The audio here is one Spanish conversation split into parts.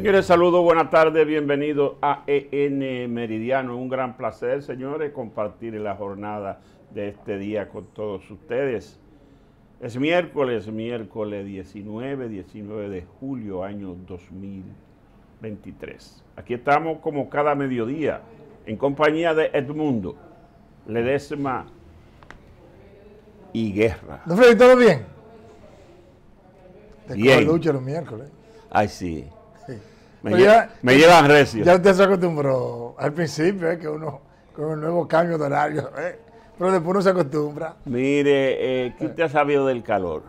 Señores, saludos, buenas tardes, bienvenidos a EN Meridiano. Un gran placer, señores, compartir la jornada de este día con todos ustedes. Es miércoles, miércoles 19, 19 de julio, año 2023. Aquí estamos como cada mediodía, en compañía de Edmundo, Ledesma y Guerra. ¿todo bien? Te bien. lucha los miércoles. Ay, sí. Me, llevan recio. Ya usted se acostumbró al principio, eh, que uno con el nuevo cambio de horario, eh, pero después uno se acostumbra. Mire, eh, ¿qué usted ha sabido del calor?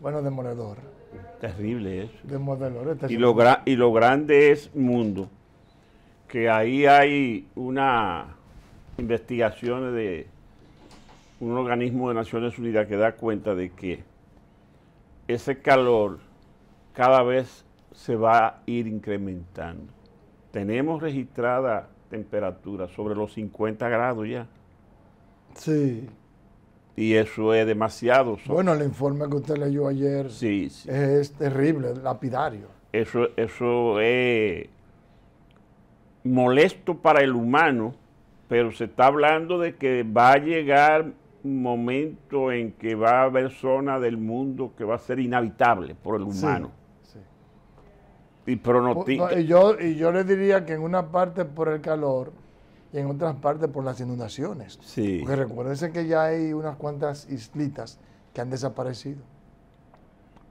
Bueno, demoledor. Terrible eso. Demoledor. Este y, lo y lo grande es mundo, que ahí hay una investigación de un organismo de Naciones Unidas que da cuenta de que ese calor cada vez se va a ir incrementando. Tenemos registrada temperatura sobre los 50 grados ya. Sí. Y eso es demasiado. Bueno, el informe que usted leyó ayer es terrible, lapidario. Eso, eso es molesto para el humano, pero se está hablando de que va a llegar un momento en que va a haber zona del mundo que va a ser inhabitable por el humano y yo, y yo les diría que en una parte por el calor y en otras partes por las inundaciones. Porque recuérdense que ya hay unas cuantas islitas que han desaparecido.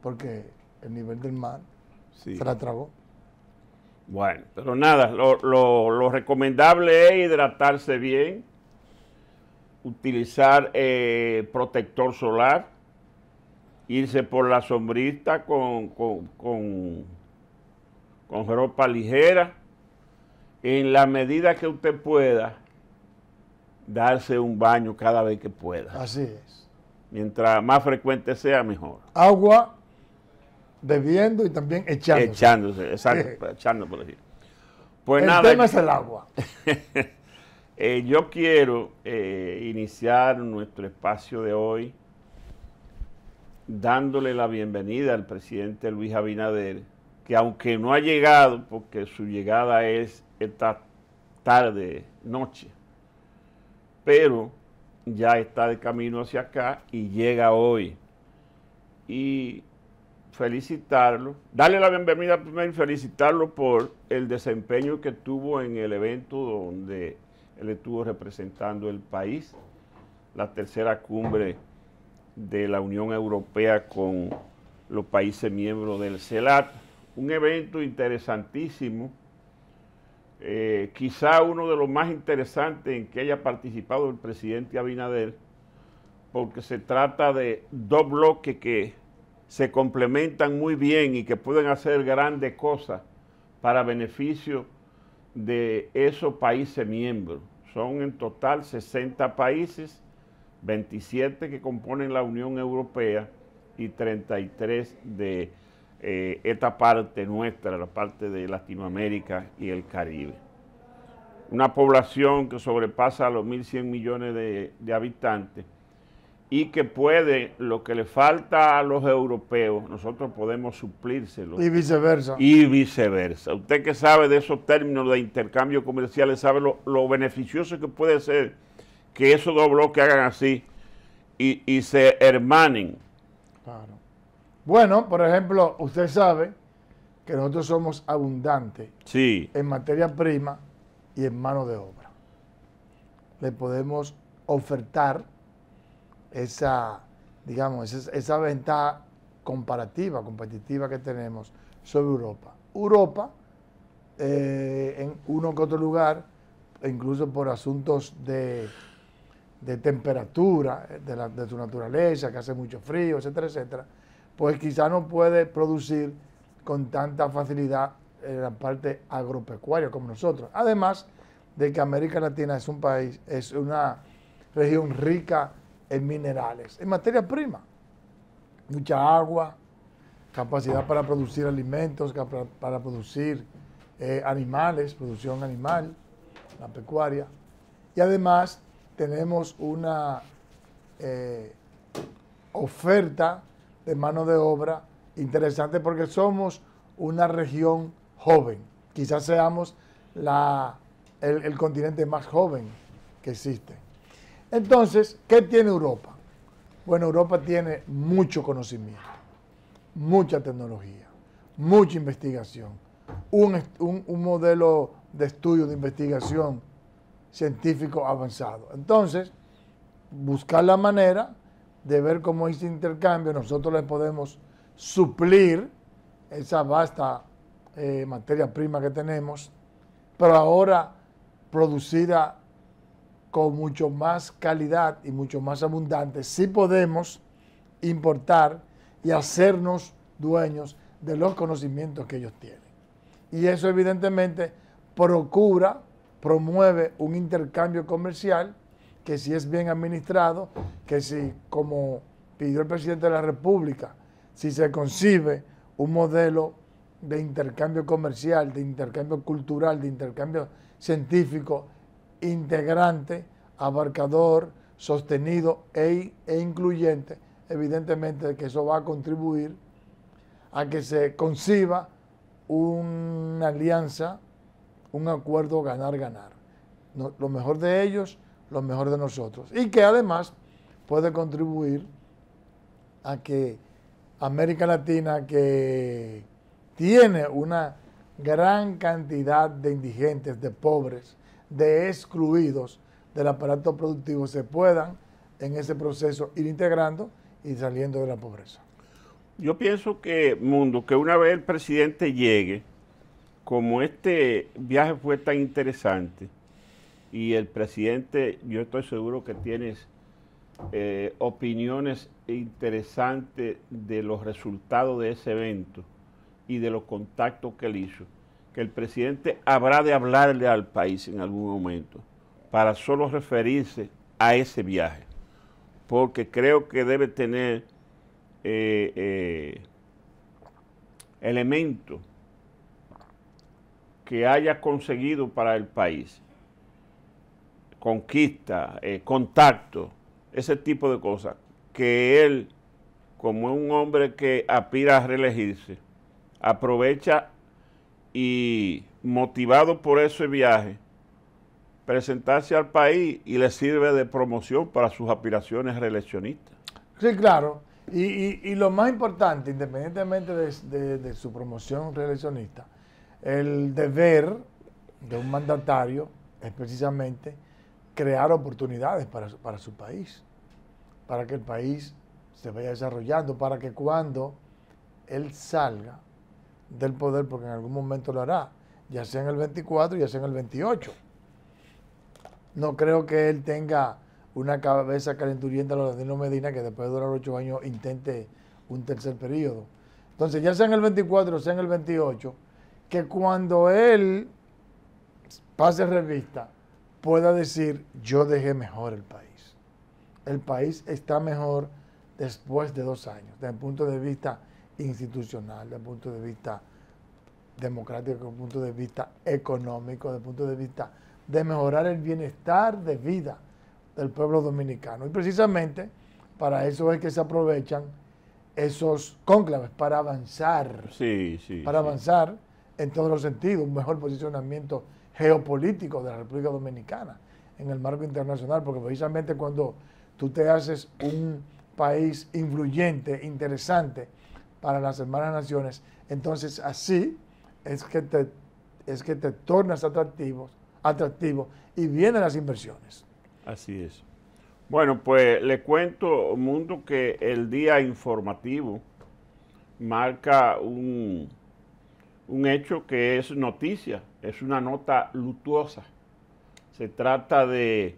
Porque el nivel del mar se la tragó. Bueno, pero nada, lo, recomendable es hidratarse bien, utilizar eh, protector solar, irse por la sombrita con, con con ropa ligera, en la medida que usted pueda, darse un baño cada vez que pueda. Así es. Mientras más frecuente sea, mejor. Agua bebiendo y también echándose. Echándose, exacto, pues, echándose. por decir. Pues el tema eh, es el agua. Eh, yo quiero eh, iniciar nuestro espacio de hoy dándole la bienvenida al presidente Luis Abinader que aunque no ha llegado, porque su llegada es esta tarde, noche, pero ya está de camino hacia acá y llega hoy. Y felicitarlo, darle la bienvenida primero y felicitarlo por el desempeño que tuvo en el evento donde él estuvo representando el país, la tercera cumbre de la Unión Europea con los países miembros del CELAT un evento interesantísimo, eh, quizá uno de los más interesantes en que haya participado el presidente Abinader, porque se trata de dos bloques que se complementan muy bien y que pueden hacer grandes cosas para beneficio de esos países miembros. Son en total 60 países, 27 que componen la Unión Europea y 33 de eh, esta parte nuestra, la parte de Latinoamérica y el Caribe. Una población que sobrepasa los 1.100 millones de, habitantes y que puede, lo que le falta a los europeos, nosotros podemos suplírselo. Y viceversa. Y viceversa. Usted que sabe de esos términos de intercambio comercial, sabe lo, beneficioso que puede ser que esos dos bloques hagan así y, y se hermanen. Claro bueno, por ejemplo, usted sabe que nosotros somos abundantes en materia prima y en mano de obra. Le podemos ofertar esa, digamos, esa, ventaja comparativa, competitiva que tenemos sobre Europa. Europa, eh, en uno que otro lugar, incluso por asuntos de, temperatura, eh, de, de su naturaleza, que hace mucho frío, etcétera, etcétera, pues quizá no puede producir con tanta facilidad en eh, la parte agropecuaria como nosotros. Además de que América Latina es un país, es una región rica en minerales, en materia prima, mucha agua, capacidad para producir alimentos, para, producir eh, animales, producción animal, la pecuaria. Y además tenemos una eh, oferta de mano de obra interesante porque somos una región joven. Quizás seamos el, continente más joven que existe. Entonces, ¿qué tiene Europa? Bueno, Europa tiene mucho conocimiento, mucha tecnología, mucha investigación, un, un, modelo de estudio, de investigación científico avanzado. Entonces, buscar la manera de ver cómo ese intercambio nosotros les podemos suplir esa vasta eh, materia prima que tenemos, pero ahora producida con mucho más calidad y mucho más abundante, sí podemos importar y hacernos dueños de los conocimientos que ellos tienen. Y eso evidentemente procura, promueve un intercambio comercial que si es bien administrado, que si, como pidió el presidente de la República, si se concibe un modelo de intercambio comercial, de intercambio cultural, de intercambio científico, integrante, abarcador, sostenido e, e incluyente, evidentemente que eso va a contribuir a que se conciba una alianza, un acuerdo ganar-ganar. lo mejor de ellos lo mejor de nosotros. Y que además puede contribuir a que América Latina, que tiene una gran cantidad de indigentes, de pobres, de excluidos del aparato productivo, se puedan en ese proceso ir integrando y saliendo de la pobreza. Yo pienso que, Mundo, que una vez el presidente llegue, como este viaje fue tan interesante, y el presidente, yo estoy seguro que tienes eh, opiniones interesantes de los resultados de ese evento y de los contactos que él hizo, que el presidente habrá de hablarle al país en algún momento para solo referirse a ese viaje, porque creo que debe tener eh, eh, elementos que haya conseguido para el país conquista, eh, contacto, ese tipo de cosas, que él, como un hombre que aspira a reelegirse, aprovecha y motivado por ese viaje, presentarse al país y le sirve de promoción para sus aspiraciones reeleccionistas. Sí, claro. Y, lo más importante, independientemente de, de su promoción reeleccionista, el deber de un mandatario es precisamente crear oportunidades para, su país, para que el país se vaya desarrollando, para que cuando él salga del poder, porque en algún momento lo hará, ya sea en el 24, ya sea en el 28. No creo que él tenga una cabeza calenturienta a de Medina que después de durar ocho años intente un tercer periodo. Entonces, ya sea en el 24, sea en el 28, que cuando él pase revista, pueda decir, yo dejé mejor el país. El país está mejor después de dos años, desde el punto de vista institucional, desde el punto de vista democrático, desde el punto de vista económico, desde el punto de vista de mejorar el bienestar de vida del pueblo dominicano. Y precisamente para eso es que se aprovechan esos cónclaves, para avanzar, sí, sí, para avanzar en todos los sentidos, un mejor posicionamiento geopolítico de la República Dominicana en el marco internacional, porque precisamente cuando tú te haces un país influyente, interesante para las hermanas naciones, entonces así es que te, es que te tornas atractivo, atractivo y vienen las inversiones. Así es. Bueno, pues le cuento, Mundo, que el día informativo marca un hecho que es noticia es una nota lutuosa. Se trata de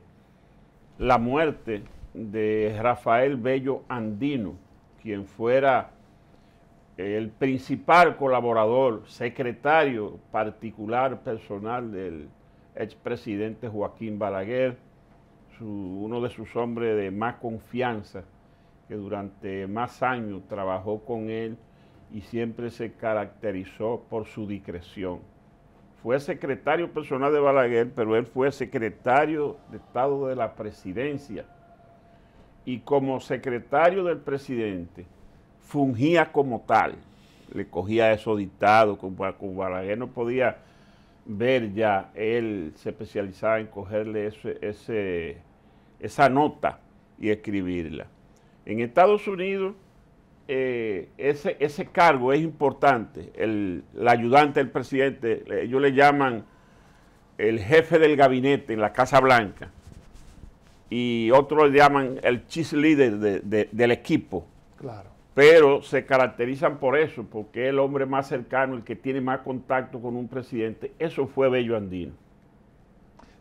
la muerte de Rafael Bello Andino, quien fuera el principal colaborador, secretario particular personal del expresidente Joaquín Balaguer, uno de sus hombres de más confianza, que durante más años trabajó con él y siempre se caracterizó por su discreción fue secretario personal de Balaguer, pero él fue secretario de Estado de la Presidencia. Y como secretario del presidente, fungía como tal. Le cogía esos dictados, con, Balaguer no podía ver ya, él se especializaba en cogerle esa nota y escribirla. En Estados Unidos eh, ese, ese cargo es importante. El, ayudante del presidente, ellos le llaman el jefe del gabinete en la Casa Blanca. Y otros le llaman el chief leader del equipo. Claro. Pero se caracterizan por eso, porque es el hombre más cercano, el que tiene más contacto con un presidente. Eso fue Bello Andino.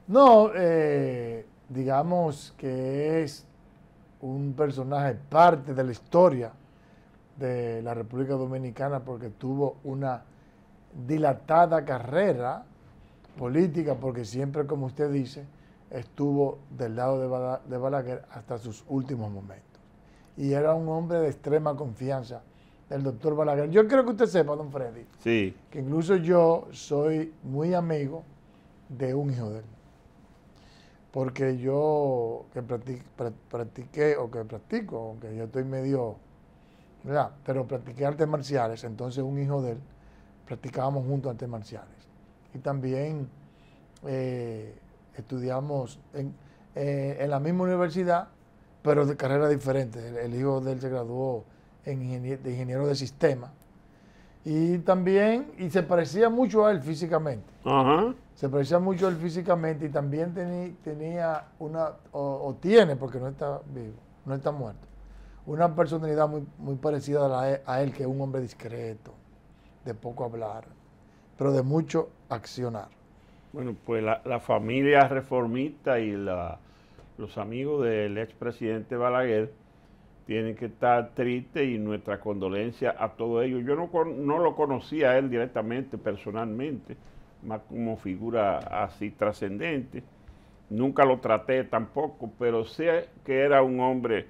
No, eh, digamos que es un personaje parte de la historia de la República Dominicana porque tuvo una dilatada carrera política, porque siempre, como usted dice, estuvo del lado de Balaguer hasta sus últimos momentos. Y era un hombre de extrema confianza del doctor Balaguer. Yo creo que usted sepa, don Freddy, sí. que incluso yo soy muy amigo de un hijo de él. Porque yo que practiqué, practiqué o que practico, aunque yo estoy medio pero practiqué artes marciales, entonces un hijo de él, practicábamos juntos artes marciales. Y también eh, estudiamos eh, en, la misma universidad, pero de carreras diferentes. El, hijo de él se graduó en de ingeniero de sistema. Y también, y se parecía mucho a él físicamente. Se parecía mucho a él físicamente y también tenía una, o tiene, porque no está vivo, no está muerto una personalidad muy, muy parecida a, e, a, él, que es un hombre discreto, de poco hablar, pero de mucho accionar. Bueno, pues la, familia reformista y los amigos del expresidente Balaguer tienen que estar tristes y nuestra condolencia a todos ellos. Yo no, no lo conocía a él directamente, personalmente, más como figura así trascendente. Nunca lo traté tampoco, pero sé que era un hombre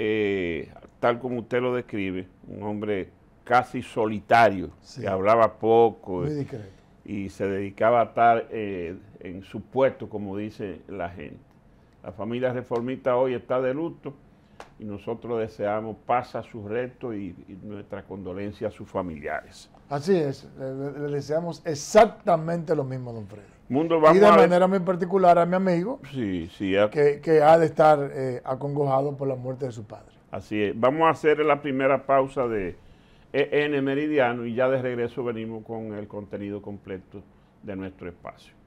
eh, tal como usted lo describe, un hombre casi solitario, se que hablaba poco y se dedicaba a estar eh, en su puesto, como dice la gente. La familia reformista hoy está de luto y nosotros deseamos paz a sus retos y, nuestra condolencia a sus familiares. Así es, le, deseamos exactamente lo mismo, don Freddy. Mundo, y de manera muy particular a mi amigo, que, ha de estar eh, acongojado por la muerte de su padre. Así es. Vamos a hacer la primera pausa de EN Meridiano y ya de regreso venimos con el contenido completo de nuestro espacio.